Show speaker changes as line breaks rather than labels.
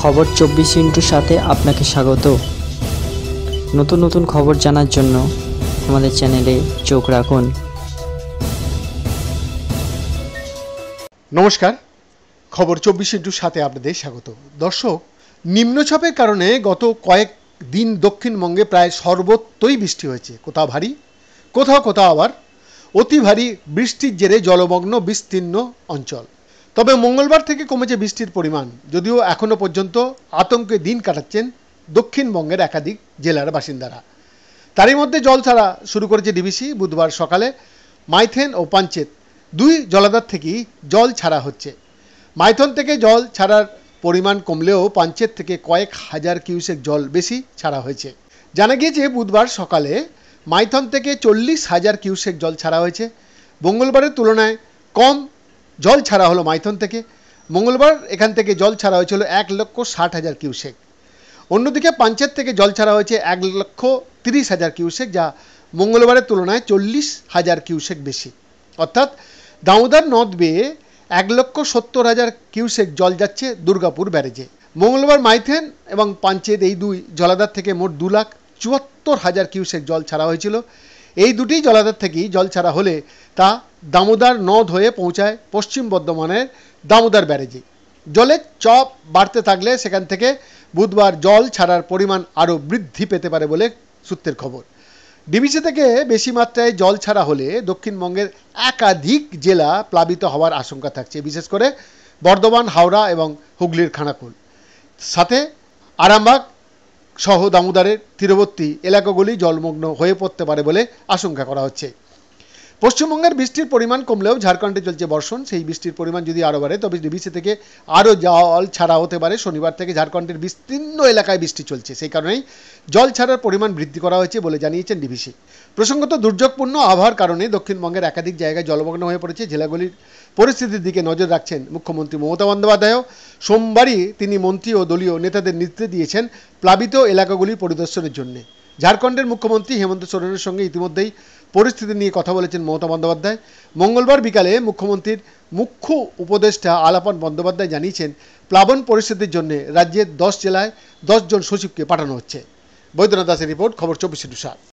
খবর চব্বিশ ইন্টুর সাথে আপনাকে স্বাগত নতুন নতুন খবর জানার জন্য আমাদের চ্যানেলে চোখ রাখুন নমস্কার খবর চব্বিশ ইন্টুর সাথে আপনাদের স্বাগত দর্শক নিম্নচাপের কারণে গত কয়েক দিন দক্ষিণবঙ্গে প্রায় সর্বত্রই বৃষ্টি হয়েছে কোথাও ভারী কোথাও কোথাও আবার অতি ভারী বৃষ্টির জেরে জলমগ্ন বিস্তীর্ণ অঞ্চল তবে মঙ্গলবার থেকে কমেছে বৃষ্টির পরিমাণ যদিও এখনও পর্যন্ত আতঙ্কে দিন কাটাচ্ছেন দক্ষিণবঙ্গের একাধিক জেলার বাসিন্দারা তারই মধ্যে জল ছাড়া শুরু করেছে ডিবিসি বুধবার সকালে মাইথেন ও পাঞ্চেত দুই জলাধার থেকেই জল ছাড়া হচ্ছে মাইথন থেকে জল ছাড়ার পরিমাণ কমলেও পাঞ্চেত থেকে কয়েক হাজার কিউসেক জল বেশি ছাড়া হয়েছে জানা গিয়েছে বুধবার সকালে মাইথন থেকে চল্লিশ হাজার কিউসেক জল ছাড়া হয়েছে মঙ্গলবারের তুলনায় কম জল ছাড়া হলো মাইথন থেকে মঙ্গলবার এখান থেকে জল ছাড়া হয়েছিল এক লক্ষ ষাট হাজার কিউসেক অন্যদিকে পাঞ্চেত থেকে জল ছাড়া হয়েছে এক লক্ষ তিরিশ হাজার কিউসেক যা মঙ্গলবারের তুলনায় চল্লিশ হাজার কিউসেক বেশি অর্থাৎ দামোদর নদ বেয়ে এক লক্ষ সত্তর হাজার কিউসেক জল যাচ্ছে দুর্গাপুর ব্যারেজে মঙ্গলবার মাইথেন এবং পাঞ্চেত এই দুই জলাধার থেকে মোট দু লাখ চুয়াত্তর হাজার কিউসেক জল ছাড়া হয়েছিল এই দুটি জলাধার থেকেই জল ছাড়া হলে তা দামোদর নদ হয়ে পৌঁছায় পশ্চিম বর্ধমানের দামোদর ব্যারেজে জলের চপ বাড়তে থাকলে সেখান থেকে বুধবার জল ছাড়ার পরিমাণ আরও বৃদ্ধি পেতে পারে বলে সূত্রের খবর ডিবিসি থেকে বেশি মাত্রায় জল ছাড়া হলে দক্ষিণবঙ্গের একাধিক জেলা প্লাবিত হওয়ার আশঙ্কা থাকছে বিশেষ করে বর্ধমান হাওড়া এবং হুগলির খানাকুল সাথে আরামবাগ সহ দামোদরের তীরবর্তী এলাকাগুলি জলমগ্ন হয়ে পড়তে পারে বলে আশঙ্কা করা হচ্ছে পশ্চিমবঙ্গের বৃষ্টির পরিমাণ কমলেও ঝাড়খণ্ডে চলছে বর্ষণ সেই বৃষ্টির পরিমাণ যদি আরও বাড়ে তবে ডিবিসি থেকে আরও জল ছাড়া হতে পারে শনিবার থেকে ঝাড়খণ্ডের বিস্তীর্ণ এলাকায় বৃষ্টি চলছে সেই কারণেই জল ছাড়ার পরিমাণ বৃদ্ধি করা হয়েছে বলে জানিয়েছেন ডিবিসি প্রসঙ্গত দুর্যোগপূর্ণ আবহাওয়ার কারণে দক্ষিণবঙ্গের একাধিক জায়গায় জলমগ্ন হয়ে পড়েছে জেলাগুলির পরিস্থিতির দিকে নজর রাখছেন মুখ্যমন্ত্রী মমতা বন্দ্যোপাধ্যায়ও সোমবারই তিনি মন্ত্রী ও দলীয় নেতাদের নির্দেশ দিয়েছেন প্লাবিত এলাকাগুলি পরিদর্শনের জন্যে ঝাড়খণ্ডের মুখ্যমন্ত্রী হেমন্ত সোরেনের সঙ্গে ইতিমধ্যেই পরিস্থিতি নিয়ে কথা বলেছেন মমতা বন্দ্যোপাধ্যায় মঙ্গলবার বিকালে মুখ্যমন্ত্রীর মুখ্য উপদেষ্টা আলাপন বন্দ্যোপাধ্যায় জানিয়েছেন প্লাবন পরিস্থিতির জন্য রাজ্যের দশ জেলায় দশজন সচিবকে পাঠানো হচ্ছে বৈদ্যনাথ দাসের রিপোর্ট খবর চব্বিশে টু